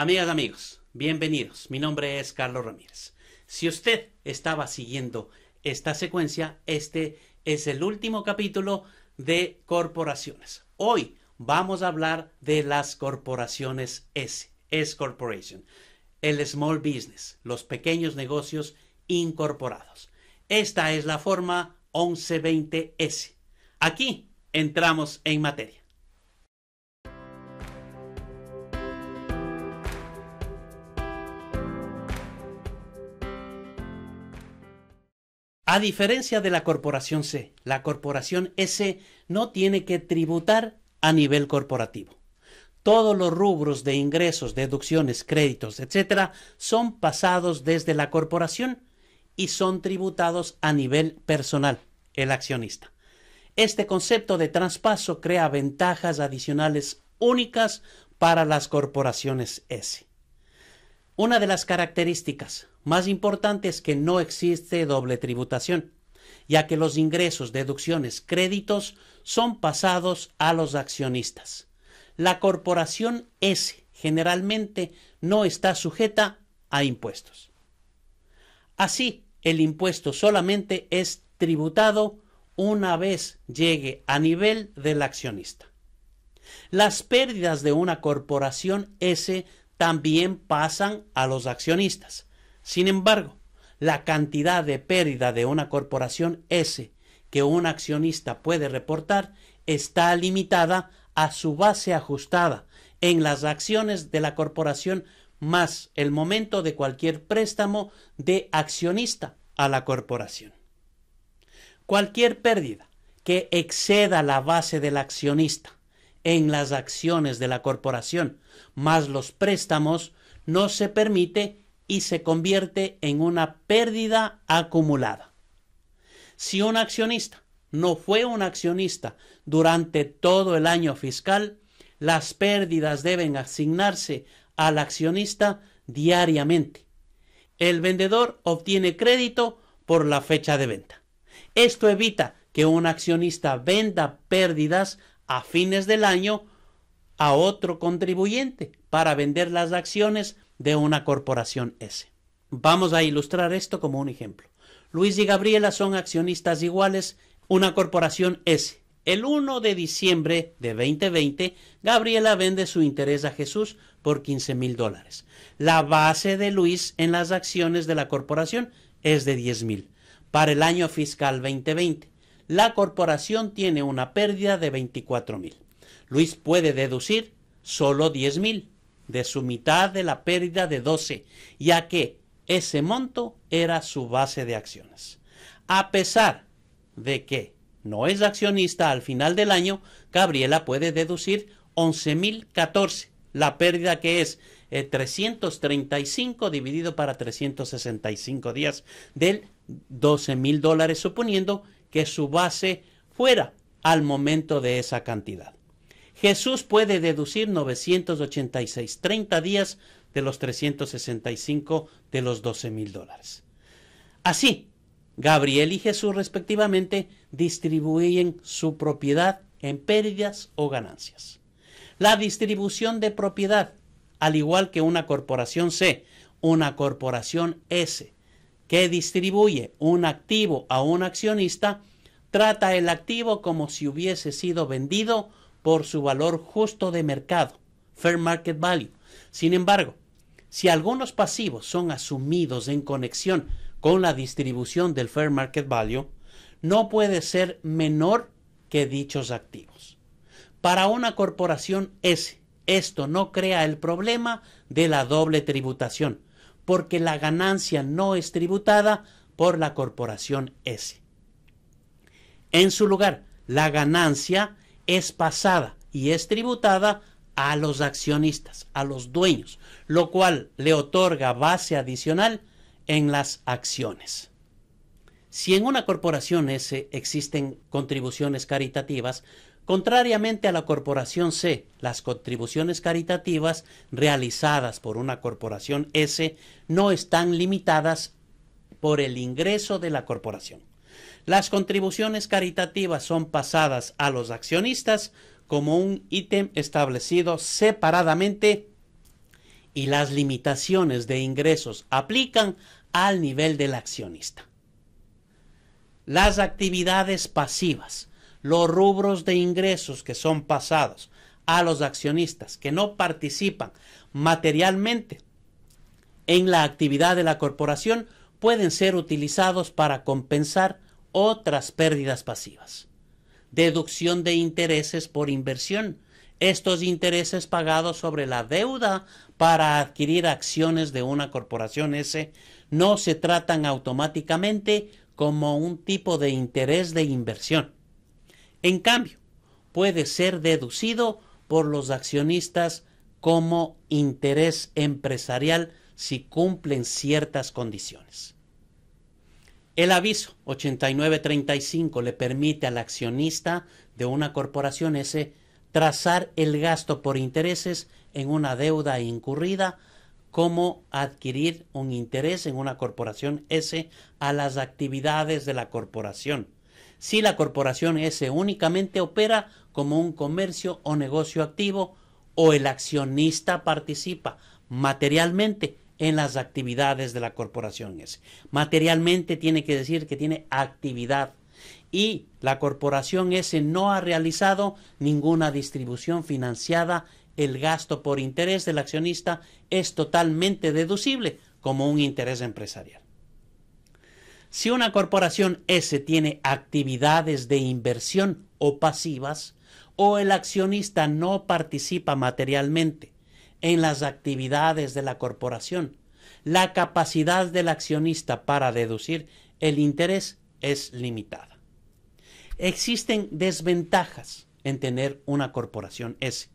Amigas, amigos, bienvenidos. Mi nombre es Carlos Ramírez. Si usted estaba siguiendo esta secuencia, este es el último capítulo de corporaciones. Hoy vamos a hablar de las corporaciones S, S Corporation, el small business, los pequeños negocios incorporados. Esta es la forma 1120S. Aquí entramos en materia. A diferencia de la corporación C, la corporación S no tiene que tributar a nivel corporativo. Todos los rubros de ingresos, deducciones, créditos, etcétera, son pasados desde la corporación y son tributados a nivel personal, el accionista. Este concepto de traspaso crea ventajas adicionales únicas para las corporaciones S. Una de las características más importante es que no existe doble tributación, ya que los ingresos, deducciones, créditos son pasados a los accionistas. La corporación S generalmente no está sujeta a impuestos. Así, el impuesto solamente es tributado una vez llegue a nivel del accionista. Las pérdidas de una corporación S también pasan a los accionistas, sin embargo, la cantidad de pérdida de una corporación S que un accionista puede reportar está limitada a su base ajustada en las acciones de la corporación más el momento de cualquier préstamo de accionista a la corporación. Cualquier pérdida que exceda la base del accionista en las acciones de la corporación más los préstamos no se permite y se convierte en una pérdida acumulada. Si un accionista no fue un accionista durante todo el año fiscal, las pérdidas deben asignarse al accionista diariamente. El vendedor obtiene crédito por la fecha de venta. Esto evita que un accionista venda pérdidas a fines del año a otro contribuyente para vender las acciones de una corporación S. Vamos a ilustrar esto como un ejemplo. Luis y Gabriela son accionistas iguales, una corporación S. El 1 de diciembre de 2020, Gabriela vende su interés a Jesús por 15 mil dólares. La base de Luis en las acciones de la corporación es de 10 mil para el año fiscal 2020. La corporación tiene una pérdida de 24 mil. Luis puede deducir solo 10 mil de su mitad de la pérdida de 12, ya que ese monto era su base de acciones. A pesar de que no es accionista al final del año, Gabriela puede deducir 11.014, la pérdida que es 335 eh, dividido para 365 días del 12.000 dólares, suponiendo que su base fuera al momento de esa cantidad. Jesús puede deducir 986, 30 días de los 365 de los 12 mil dólares. Así, Gabriel y Jesús respectivamente distribuyen su propiedad en pérdidas o ganancias. La distribución de propiedad, al igual que una corporación C, una corporación S, que distribuye un activo a un accionista, trata el activo como si hubiese sido vendido por su valor justo de mercado, fair market value. Sin embargo, si algunos pasivos son asumidos en conexión con la distribución del fair market value, no puede ser menor que dichos activos. Para una corporación S, esto no crea el problema de la doble tributación, porque la ganancia no es tributada por la corporación S. En su lugar, la ganancia es pasada y es tributada a los accionistas, a los dueños, lo cual le otorga base adicional en las acciones. Si en una corporación S existen contribuciones caritativas, contrariamente a la corporación C, las contribuciones caritativas realizadas por una corporación S no están limitadas por el ingreso de la corporación. Las contribuciones caritativas son pasadas a los accionistas como un ítem establecido separadamente y las limitaciones de ingresos aplican al nivel del accionista. Las actividades pasivas, los rubros de ingresos que son pasados a los accionistas que no participan materialmente en la actividad de la corporación pueden ser utilizados para compensar otras pérdidas pasivas. Deducción de intereses por inversión. Estos intereses pagados sobre la deuda para adquirir acciones de una corporación S no se tratan automáticamente como un tipo de interés de inversión. En cambio, puede ser deducido por los accionistas como interés empresarial si cumplen ciertas condiciones. El aviso 8935 le permite al accionista de una corporación S trazar el gasto por intereses en una deuda incurrida como adquirir un interés en una corporación S a las actividades de la corporación. Si la corporación S únicamente opera como un comercio o negocio activo o el accionista participa materialmente en las actividades de la corporación S. Materialmente tiene que decir que tiene actividad y la corporación S no ha realizado ninguna distribución financiada. El gasto por interés del accionista es totalmente deducible como un interés empresarial. Si una corporación S tiene actividades de inversión o pasivas, o el accionista no participa materialmente en las actividades de la corporación. La capacidad del accionista para deducir el interés es limitada. Existen desventajas en tener una corporación S.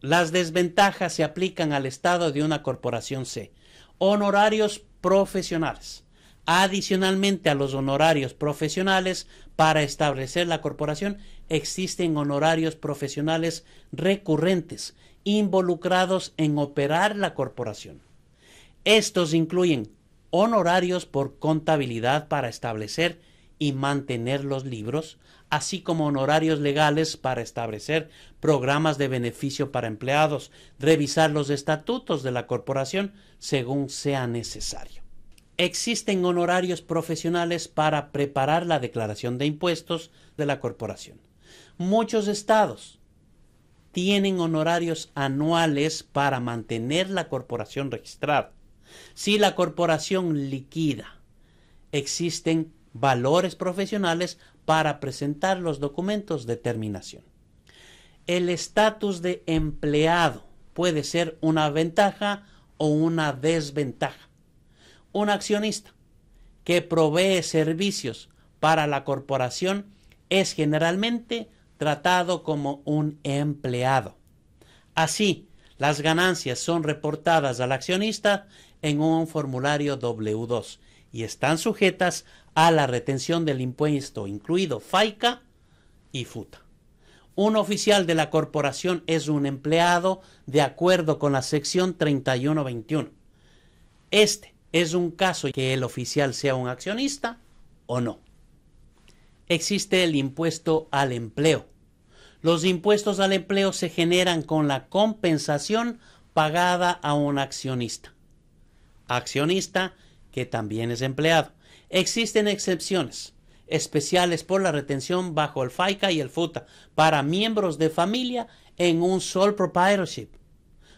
Las desventajas se aplican al estado de una corporación C. Honorarios profesionales. Adicionalmente a los honorarios profesionales para establecer la corporación, existen honorarios profesionales recurrentes involucrados en operar la corporación. Estos incluyen honorarios por contabilidad para establecer y mantener los libros, así como honorarios legales para establecer programas de beneficio para empleados, revisar los estatutos de la corporación según sea necesario. Existen honorarios profesionales para preparar la declaración de impuestos de la corporación. Muchos estados, tienen honorarios anuales para mantener la corporación registrada. Si la corporación liquida, existen valores profesionales para presentar los documentos de terminación. El estatus de empleado puede ser una ventaja o una desventaja. Un accionista que provee servicios para la corporación es generalmente tratado como un empleado. Así, las ganancias son reportadas al accionista en un formulario W2 y están sujetas a la retención del impuesto, incluido FAICA y FUTA. Un oficial de la corporación es un empleado de acuerdo con la sección 3121. Este es un caso que el oficial sea un accionista o no. Existe el impuesto al empleo, los impuestos al empleo se generan con la compensación pagada a un accionista. Accionista que también es empleado. Existen excepciones especiales por la retención bajo el FICA y el FUTA para miembros de familia en un sole proprietorship.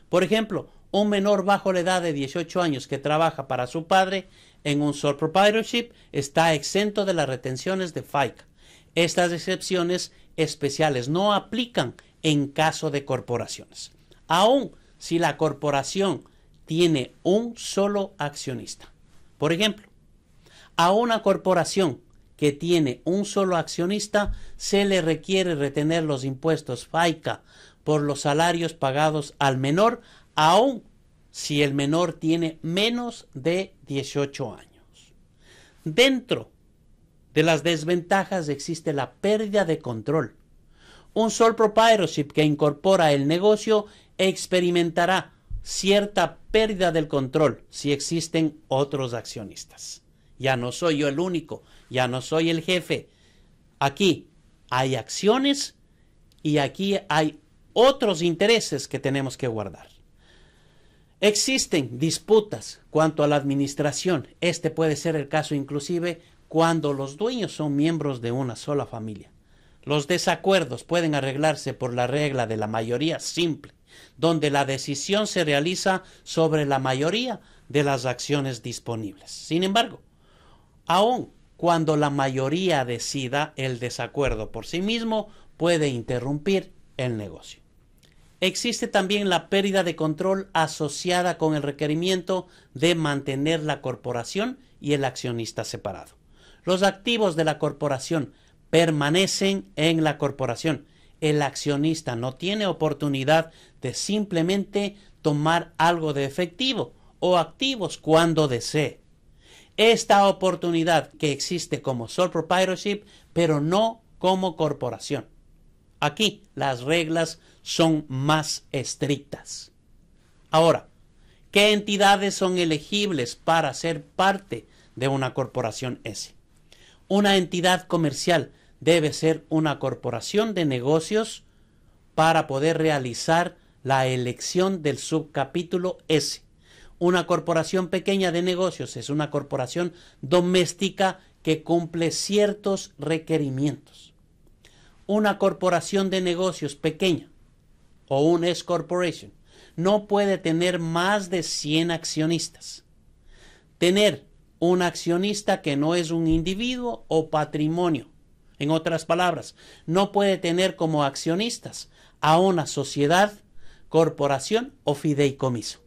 Por ejemplo, un menor bajo la edad de 18 años que trabaja para su padre en un sole proprietorship está exento de las retenciones de FICA. Estas excepciones especiales no aplican en caso de corporaciones, aun si la corporación tiene un solo accionista. Por ejemplo, a una corporación que tiene un solo accionista se le requiere retener los impuestos FAICA por los salarios pagados al menor, aun si el menor tiene menos de 18 años. Dentro de las desventajas existe la pérdida de control. Un sole proprietorship que incorpora el negocio experimentará cierta pérdida del control si existen otros accionistas. Ya no soy yo el único, ya no soy el jefe. Aquí hay acciones y aquí hay otros intereses que tenemos que guardar. Existen disputas cuanto a la administración. Este puede ser el caso inclusive cuando los dueños son miembros de una sola familia. Los desacuerdos pueden arreglarse por la regla de la mayoría simple, donde la decisión se realiza sobre la mayoría de las acciones disponibles. Sin embargo, aun cuando la mayoría decida el desacuerdo por sí mismo, puede interrumpir el negocio. Existe también la pérdida de control asociada con el requerimiento de mantener la corporación y el accionista separado. Los activos de la corporación permanecen en la corporación. El accionista no tiene oportunidad de simplemente tomar algo de efectivo o activos cuando desee. Esta oportunidad que existe como sole proprietorship, pero no como corporación. Aquí las reglas son más estrictas. Ahora, ¿qué entidades son elegibles para ser parte de una corporación S? una entidad comercial, debe ser una corporación de negocios para poder realizar la elección del subcapítulo S. Una corporación pequeña de negocios es una corporación doméstica que cumple ciertos requerimientos. Una corporación de negocios pequeña o un S corporation no puede tener más de 100 accionistas. Tener un accionista que no es un individuo o patrimonio. En otras palabras, no puede tener como accionistas a una sociedad, corporación o fideicomiso.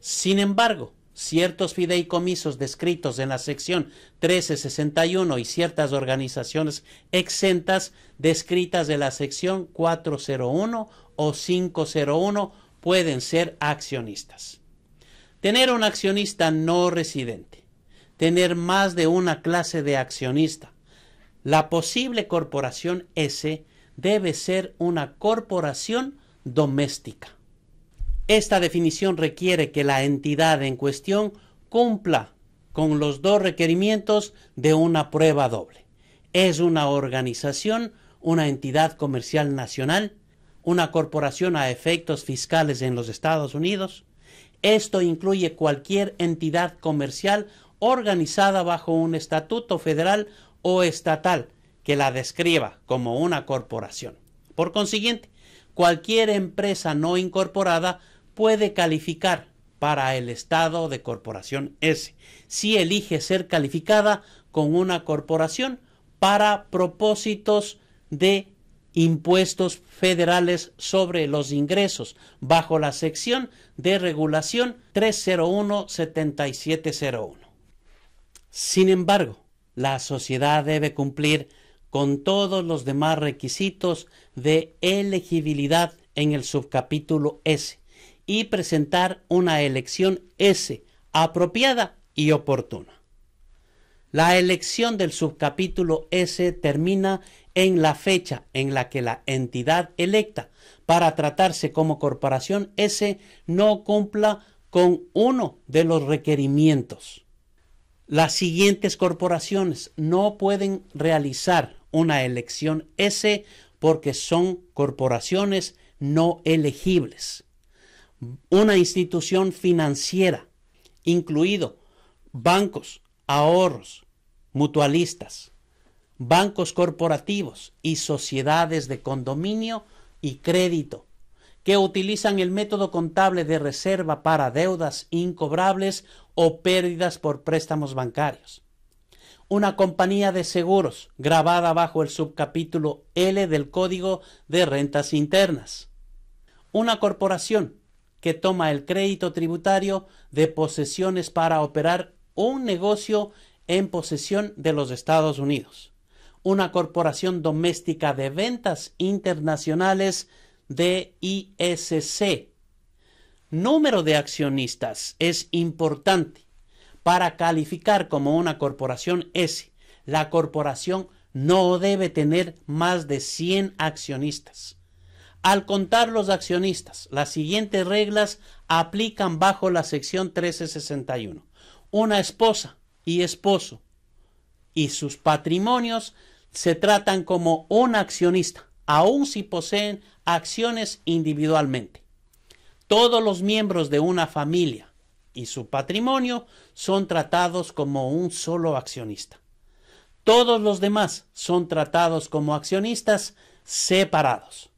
Sin embargo, ciertos fideicomisos descritos en la sección 1361 y ciertas organizaciones exentas descritas de la sección 401 o 501 pueden ser accionistas. Tener un accionista no residente. Tener más de una clase de accionista. La posible corporación S debe ser una corporación doméstica. Esta definición requiere que la entidad en cuestión cumpla con los dos requerimientos de una prueba doble. Es una organización, una entidad comercial nacional, una corporación a efectos fiscales en los Estados Unidos esto incluye cualquier entidad comercial organizada bajo un estatuto federal o estatal que la describa como una corporación. Por consiguiente, cualquier empresa no incorporada puede calificar para el estado de corporación S si elige ser calificada con una corporación para propósitos de impuestos federales sobre los ingresos bajo la sección de regulación 301-7701. Sin embargo, la sociedad debe cumplir con todos los demás requisitos de elegibilidad en el subcapítulo S y presentar una elección S apropiada y oportuna. La elección del subcapítulo S termina en la fecha en la que la entidad electa para tratarse como corporación S no cumpla con uno de los requerimientos. Las siguientes corporaciones no pueden realizar una elección S porque son corporaciones no elegibles. Una institución financiera, incluido bancos, ahorros, mutualistas, bancos corporativos y sociedades de condominio y crédito que utilizan el método contable de reserva para deudas incobrables o pérdidas por préstamos bancarios. Una compañía de seguros grabada bajo el subcapítulo L del Código de Rentas Internas. Una corporación que toma el crédito tributario de posesiones para operar un negocio en posesión de los Estados Unidos, una corporación doméstica de ventas internacionales de ISC. Número de accionistas es importante para calificar como una corporación S. La corporación no debe tener más de 100 accionistas. Al contar los accionistas, las siguientes reglas aplican bajo la sección 1361. Una esposa y esposo, y sus patrimonios se tratan como un accionista, aun si poseen acciones individualmente. Todos los miembros de una familia y su patrimonio son tratados como un solo accionista. Todos los demás son tratados como accionistas separados.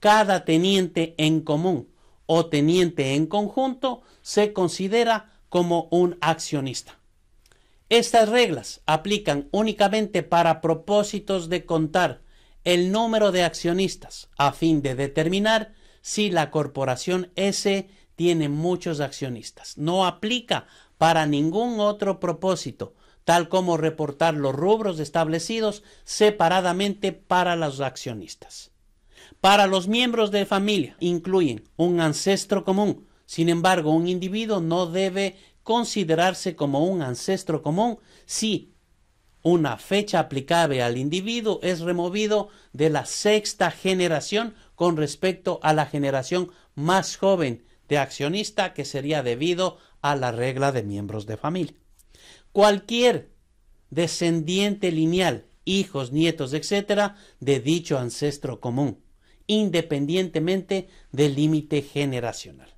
Cada teniente en común o teniente en conjunto se considera como un accionista. Estas reglas aplican únicamente para propósitos de contar el número de accionistas a fin de determinar si la corporación S tiene muchos accionistas. No aplica para ningún otro propósito, tal como reportar los rubros establecidos separadamente para los accionistas. Para los miembros de familia incluyen un ancestro común, sin embargo, un individuo no debe considerarse como un ancestro común si una fecha aplicable al individuo es removido de la sexta generación con respecto a la generación más joven de accionista que sería debido a la regla de miembros de familia. Cualquier descendiente lineal, hijos, nietos, etcétera, de dicho ancestro común, independientemente del límite generacional.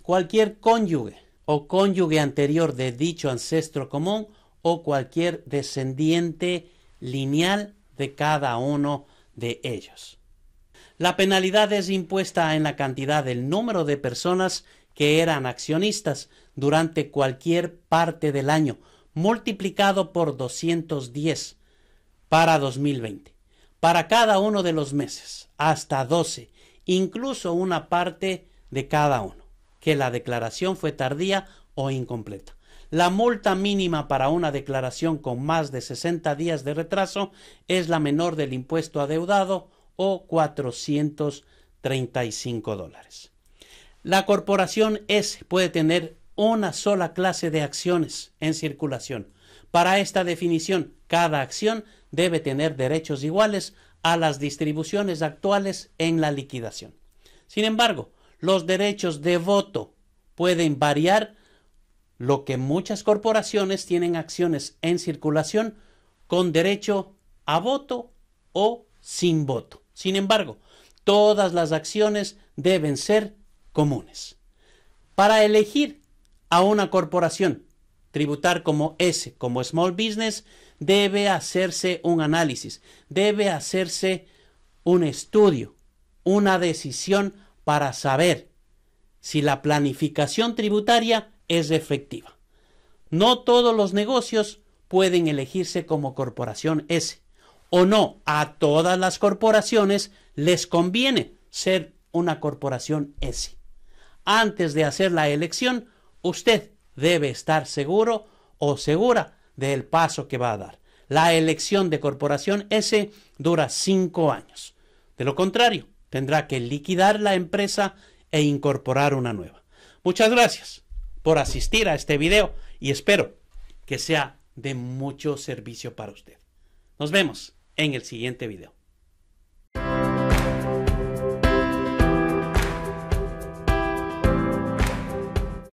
Cualquier cónyuge o cónyuge anterior de dicho ancestro común o cualquier descendiente lineal de cada uno de ellos. La penalidad es impuesta en la cantidad del número de personas que eran accionistas durante cualquier parte del año, multiplicado por 210 para 2020, para cada uno de los meses, hasta 12, incluso una parte de cada uno que la declaración fue tardía o incompleta. La multa mínima para una declaración con más de 60 días de retraso es la menor del impuesto adeudado o 435 dólares. La corporación S puede tener una sola clase de acciones en circulación. Para esta definición, cada acción debe tener derechos iguales a las distribuciones actuales en la liquidación. Sin embargo, los derechos de voto pueden variar, lo que muchas corporaciones tienen acciones en circulación con derecho a voto o sin voto. Sin embargo, todas las acciones deben ser comunes. Para elegir a una corporación, tributar como S, como Small Business, debe hacerse un análisis, debe hacerse un estudio, una decisión para saber si la planificación tributaria es efectiva. No todos los negocios pueden elegirse como corporación S. O no, a todas las corporaciones les conviene ser una corporación S. Antes de hacer la elección, usted debe estar seguro o segura del paso que va a dar. La elección de corporación S dura cinco años. De lo contrario, Tendrá que liquidar la empresa e incorporar una nueva. Muchas gracias por asistir a este video y espero que sea de mucho servicio para usted. Nos vemos en el siguiente video.